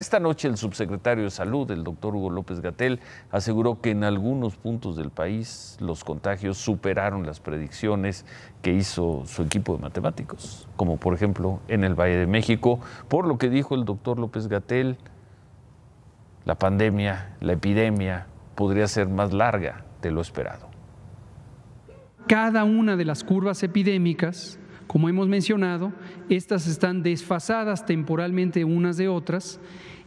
Esta noche el subsecretario de Salud, el doctor Hugo López Gatel, aseguró que en algunos puntos del país los contagios superaron las predicciones que hizo su equipo de matemáticos, como por ejemplo en el Valle de México, por lo que dijo el doctor López Gatel, la pandemia, la epidemia podría ser más larga de lo esperado. Cada una de las curvas epidémicas, como hemos mencionado, estas están desfasadas temporalmente unas de otras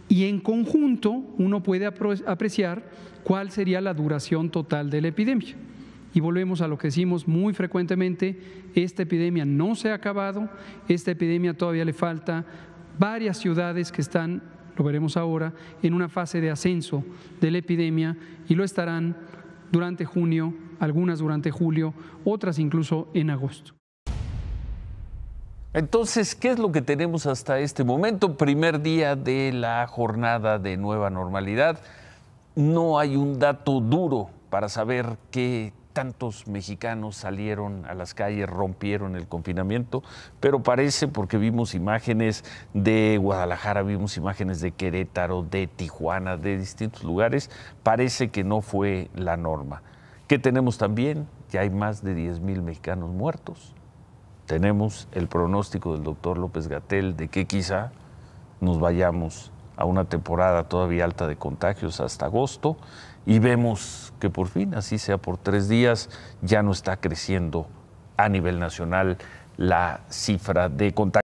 y en conjunto uno puede apreciar cuál sería la duración total de la epidemia. Y volvemos a lo que decimos muy frecuentemente, esta epidemia no se ha acabado, esta epidemia todavía le falta varias ciudades que están, lo veremos ahora, en una fase de ascenso de la epidemia y lo estarán durante junio, algunas durante julio, otras incluso en agosto. Entonces, ¿qué es lo que tenemos hasta este momento? Primer día de la jornada de nueva normalidad. No hay un dato duro para saber qué tantos mexicanos salieron a las calles, rompieron el confinamiento, pero parece porque vimos imágenes de Guadalajara, vimos imágenes de Querétaro, de Tijuana, de distintos lugares, parece que no fue la norma. ¿Qué tenemos también? Que hay más de 10 mil mexicanos muertos, tenemos el pronóstico del doctor López Gatel de que quizá nos vayamos a una temporada todavía alta de contagios hasta agosto y vemos que por fin, así sea por tres días, ya no está creciendo a nivel nacional la cifra de contagios.